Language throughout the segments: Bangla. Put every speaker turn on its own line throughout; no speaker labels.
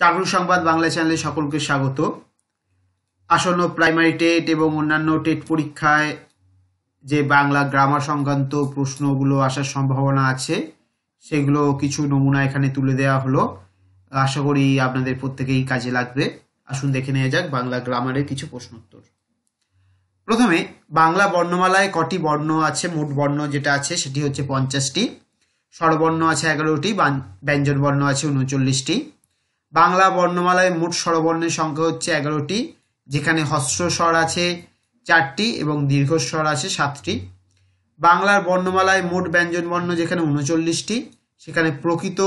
চাকরি সংবাদ বাংলা চ্যানেলে সকলকে স্বাগত আসন্ন প্রাইমারি টেট এবং অন্যান্য টেট পরীক্ষায় যে বাংলা গ্রামার সংক্রান্ত প্রশ্নগুলো আসার সম্ভাবনা আছে সেগুলো কিছু নমুনা এখানে তুলে দেওয়া হলো আশা করি আপনাদের প্রত্যেকেই কাজে লাগবে আসুন দেখে নেওয়া যাক বাংলা গ্রামারের কিছু প্রশ্নোত্তর প্রথমে বাংলা বর্ণমালায় কটি বর্ণ আছে মোট বর্ণ যেটা আছে সেটি হচ্ছে পঞ্চাশটি স্বরবর্ণ আছে এগারোটি ব্যঞ্জন বর্ণ আছে উনচল্লিশটি বাংলা বর্ণমালায় মোট স্বরবর্ণের সংখ্যা হচ্ছে এগারোটি যেখানে হস্র স্বর আছে চারটি এবং দীর্ঘ স্বর আছে সাতটি বাংলার বর্ণমালায় মোট ব্যঞ্জনবর্ণ যেখানে উনচল্লিশটি সেখানে প্রকৃত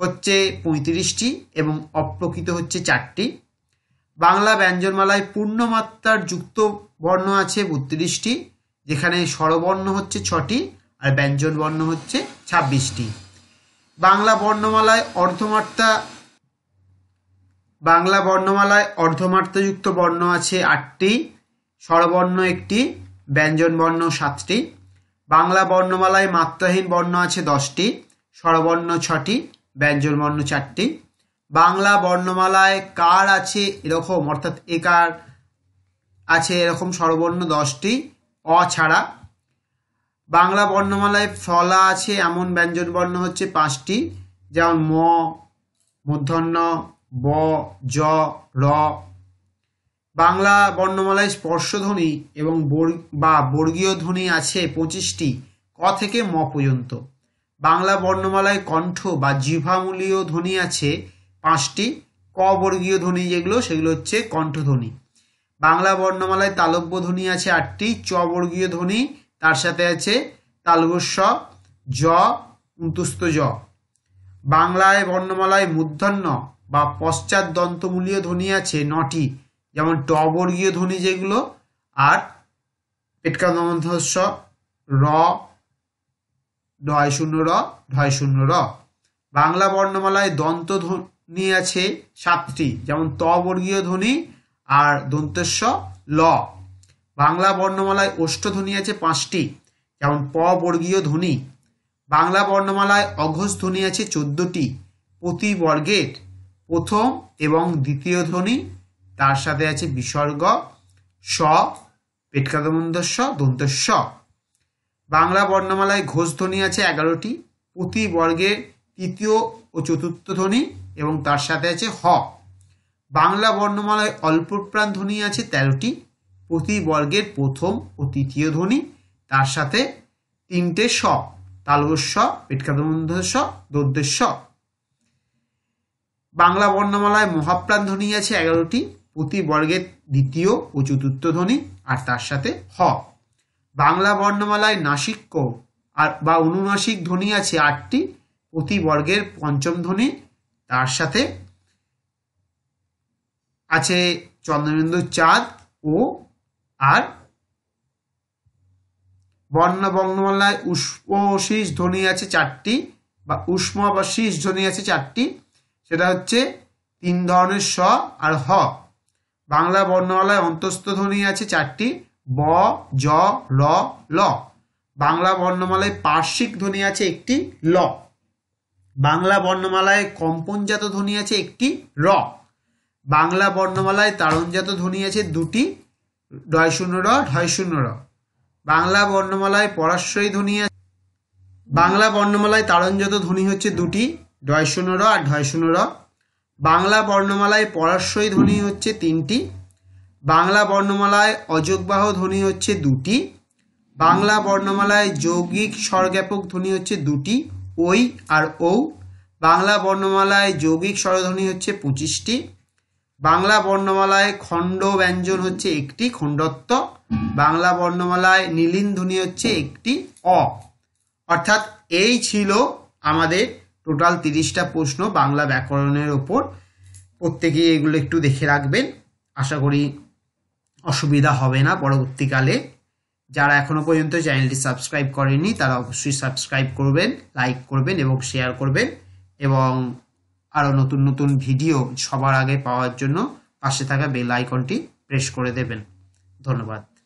হচ্ছে পঁয়ত্রিশটি এবং অপ্রকৃত হচ্ছে চারটি বাংলা ব্যঞ্জনমালায় পূর্ণমাত্রার যুক্ত বর্ণ আছে বত্রিশটি যেখানে স্বরবর্ণ হচ্ছে ছটি আর ব্যঞ্জনবর্ণ হচ্ছে ছাব্বিশটি বাংলা বর্ণমালায় অর্ধমাত্রা বাংলা বর্ণমালায় অর্ধমাত্রযুক্ত বর্ণ আছে আটটি স্বরবর্ণ একটি ব্যঞ্জনবর্ণ সাতটি বাংলা বর্ণমালায় মাত্রাহীন বর্ণ আছে দশটি স্বরবর্ণ ছটি ব্যঞ্জনবর্ণ চারটি বাংলা বর্ণমালায় কার আছে এরকম অর্থাৎ একার আছে এরকম স্বরবর্ণ দশটি অ ছাড়া বাংলা বর্ণমালায় ফলা আছে এমন ব্যঞ্জনবর্ণ হচ্ছে পাঁচটি যেমন ম মূর্ধন্য ব জ র বাংলা বর্ণমালায় স্পর্শধ্বনি এবং বা বর্গীয় ধ্বনি আছে পঁচিশটি ক থেকে ম পর্যন্ত বাংলা বর্ণমালায় কণ্ঠ বা জিভামূলীয় ধ্বনি আছে পাঁচটি ক বর্গীয় ধ্বনি যেগুলো সেগুলো হচ্ছে কণ্ঠধ্বনি বাংলা বর্ণমালায় তালব্য ধ্বনি আছে আটটি চ বর্গীয় ধ্বনি তার সাথে আছে তালবস্ব জ উন্তুস্ত জ বাংলায় বর্ণমালায় মূর্ধন্য বা পশ্চাৎ দন্তমূলীয় ধ্বনি আছে নটি যেমন টবর্গীয় ধ্বনি যেগুলো আর পেটকা দন্তস্ব র ঢয় শূন্য র ঢয় শূন্য র বাংলা বর্ণমালায় দন্ত ধ্বনি আছে সাতটি যেমন ত বর্গীয় ধ্বনি আর দন্তস্ব ল বাংলা বর্ণমালায় অষ্টধ্বনি আছে পাঁচটি যেমন প বর্গীয় ধ্বনি বাংলা বর্ণমালায় অঘোষ ধ্বনি আছে চোদ্দটি প্রতি বর্গের প্রথম এবং দ্বিতীয় ধ্বনি তার সাথে আছে বিসর্গ স পেটকাদমন্দ স দন্ত স বাংলা বর্ণমালায় ঘোষ ধ্বনি আছে এগারোটি প্রতি বর্গের তৃতীয় ও চতুর্থ ধ্বনি এবং তার সাথে আছে হ বাংলা বর্ণমালায় অল্পপ্রাণ ধ্বনি আছে তেরোটি প্রতি বর্গের প্রথম ও তৃতীয় ধ্বনি তার সাথে তিনটে স তালবস্য পেটকাদমন্ধস্য দৌদ্যস্য বাংলা বর্ণমালায় মহাপ্রাণ ধ্বনি আছে এগারোটি প্রতি বর্গের দ্বিতীয় ও চতুর্থ ধ্বনি আর তার সাথে হ বাংলা বর্ণমালায় নাসিক্য আর বা অনুনাসিক ধ্বনি আছে আটটি প্রতি বর্গের পঞ্চম ধ্বনি তার সাথে আছে চন্দ্রবিন্দু চাঁদ ও আর বর্ণ বর্ণমালায় উষ্ম শীষ ধ্বনি আছে চারটি বা উষ্ম বা শীষ ধ্বনি আছে চারটি সেটা হচ্ছে তিন ধরনের স আর হ বাংলা বর্ণমালায় অন্তস্থ ধ্বনি আছে চারটি ব জ র ল বাংলা বর্ণমালায় পার্শ্বিক ধ্বনি আছে একটি ল বাংলা বর্ণমালায় কম্পনজাত ধ্বনি আছে একটি র বাংলা বর্ণমালায় তারণজাত ধ্বনি আছে দুটি ডয় শূন্য র ঢয় শূন্য র বাংলা বর্ণমালায় পরাশ্রয়ী ধ্বনি আছে বাংলা বর্ণমালায় তারণজাত ধ্বনি হচ্ছে দুটি র আর র বাংলা বর্ণমালায় পরাশয় ধ্বনি হচ্ছে তিনটি বাংলা বর্ণমালায় অযোগবাহ ধ্বনি হচ্ছে দুটি
বাংলা বর্ণমালায়
যৌগিক স্বরজ্ঞাপক ধ্বনি হচ্ছে দুটি ওই আর ঔ বাংলা বর্ণমালায় যৌগিক স্বরধ্বনি হচ্ছে পঁচিশটি বাংলা বর্ণমালায় খণ্ড ব্যঞ্জন হচ্ছে একটি খণ্ডত্ব বাংলা বর্ণমালায় নীলিন ধ্বনি হচ্ছে একটি অ অর্থাৎ এই ছিল আমাদের টোটাল তিরিশটা প্রশ্ন বাংলা ব্যাকরণের ওপর প্রত্যেকেই এগুলো একটু দেখে রাখবেন আশা করি অসুবিধা হবে না পরবর্তীকালে যারা এখনও পর্যন্ত চ্যানেলটি সাবস্ক্রাইব করেনি তারা অবশ্যই সাবস্ক্রাইব করবেন লাইক করবেন এবং শেয়ার করবেন এবং আরও নতুন নতুন ভিডিও সবার আগে পাওয়ার জন্য পাশে থাকা বেল আইকনটি প্রেস করে দেবেন ধন্যবাদ